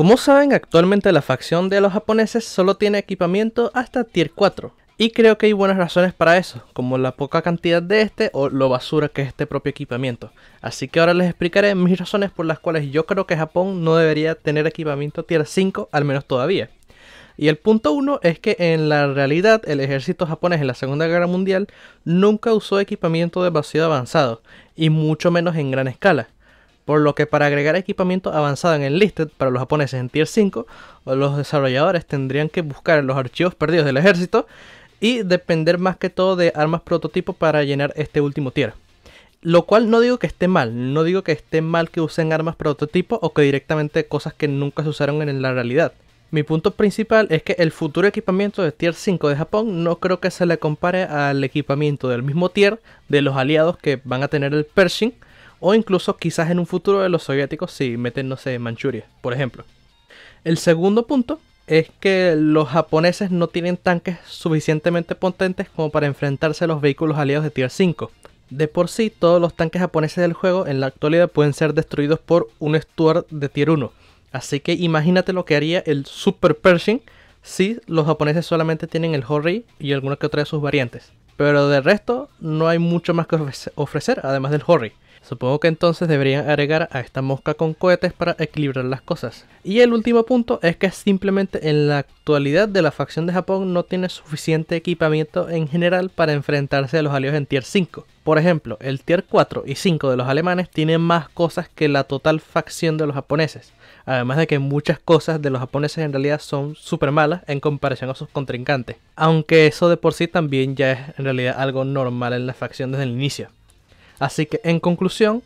Como saben, actualmente la facción de los japoneses solo tiene equipamiento hasta tier 4. Y creo que hay buenas razones para eso, como la poca cantidad de este o lo basura que es este propio equipamiento. Así que ahora les explicaré mis razones por las cuales yo creo que Japón no debería tener equipamiento tier 5, al menos todavía. Y el punto uno es que en la realidad el ejército japonés en la Segunda Guerra Mundial nunca usó equipamiento demasiado avanzado, y mucho menos en gran escala por lo que para agregar equipamiento avanzado en el listed para los japoneses en Tier 5, los desarrolladores tendrían que buscar los archivos perdidos del ejército y depender más que todo de armas prototipo para llenar este último tier. Lo cual no digo que esté mal, no digo que esté mal que usen armas prototipo o que directamente cosas que nunca se usaron en la realidad. Mi punto principal es que el futuro equipamiento de Tier 5 de Japón no creo que se le compare al equipamiento del mismo tier de los aliados que van a tener el Pershing o incluso quizás en un futuro de los soviéticos si meten, no sé, Manchuria, por ejemplo. El segundo punto es que los japoneses no tienen tanques suficientemente potentes como para enfrentarse a los vehículos aliados de Tier 5. De por sí, todos los tanques japoneses del juego en la actualidad pueden ser destruidos por un Stuart de Tier 1. Así que imagínate lo que haría el Super Pershing si los japoneses solamente tienen el Horry y alguna que otra de sus variantes. Pero de resto, no hay mucho más que ofrecer, además del Horry. Supongo que entonces deberían agregar a esta mosca con cohetes para equilibrar las cosas. Y el último punto es que simplemente en la actualidad de la facción de Japón no tiene suficiente equipamiento en general para enfrentarse a los aliados en tier 5. Por ejemplo, el tier 4 y 5 de los alemanes tienen más cosas que la total facción de los japoneses. Además de que muchas cosas de los japoneses en realidad son súper malas en comparación a sus contrincantes. Aunque eso de por sí también ya es en realidad algo normal en la facción desde el inicio. Así que en conclusión,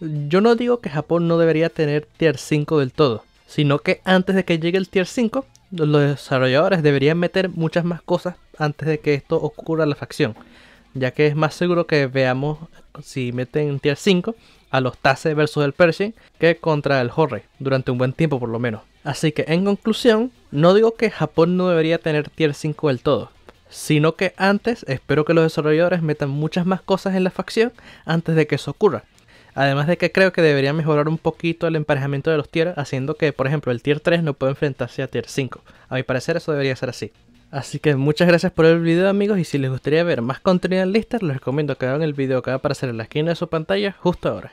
yo no digo que Japón no debería tener tier 5 del todo, sino que antes de que llegue el tier 5, los desarrolladores deberían meter muchas más cosas antes de que esto ocurra a la facción, ya que es más seguro que veamos si meten tier 5 a los Tase versus el Pershing que contra el Horre durante un buen tiempo por lo menos. Así que en conclusión, no digo que Japón no debería tener tier 5 del todo, sino que antes espero que los desarrolladores metan muchas más cosas en la facción antes de que eso ocurra. Además de que creo que debería mejorar un poquito el emparejamiento de los tier, haciendo que, por ejemplo, el tier 3 no pueda enfrentarse a tier 5. A mi parecer eso debería ser así. Así que muchas gracias por el video amigos y si les gustaría ver más contenido en Lister les recomiendo que hagan el video que va a aparecer en la esquina de su pantalla justo ahora.